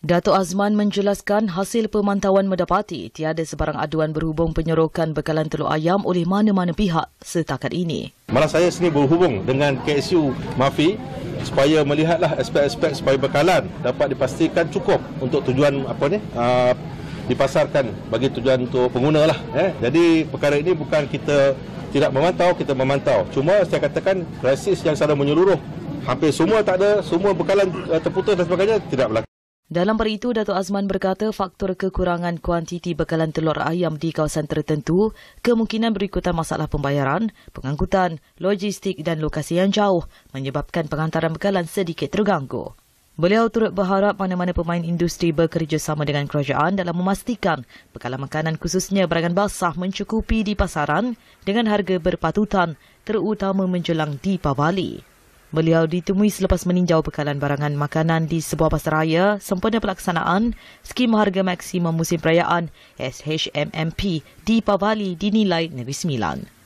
Dato' Azman menjelaskan hasil pemantauan mendapati tiada sebarang aduan berhubung penyerokan bekalan telur ayam oleh mana-mana pihak setakat ini. Malah saya sendiri berhubung dengan KSU Mafi supaya melihatlah aspek-aspek supaya bekalan dapat dipastikan cukup untuk tujuan apa ni? Ah, dipasarkan bagi tujuan untuk pengguna lah. Eh. Jadi perkara ini bukan kita tidak memantau, kita memantau. Cuma saya katakan krisis yang secara menyeluruh hampir semua tak ada, semua bekalan eh, terputus dan sebagainya tidak berlaku. Dalam hari itu, Dato' Azman berkata faktor kekurangan kuantiti bekalan telur ayam di kawasan tertentu, kemungkinan berikutan masalah pembayaran, pengangkutan, logistik dan lokasi yang jauh menyebabkan pengantaran bekalan sedikit terganggu. Beliau turut berharap mana-mana pemain industri bekerjasama dengan kerajaan dalam memastikan bekalan makanan khususnya barangan basah mencukupi di pasaran dengan harga berpatutan terutama menjelang di Bali. Beliau ditemui selepas meninjau bekalan barangan makanan di sebuah pasaraya sempena pelaksanaan skim harga maksimum musim perayaan SHMMP di Pavali dinilai Negeri Sembilan.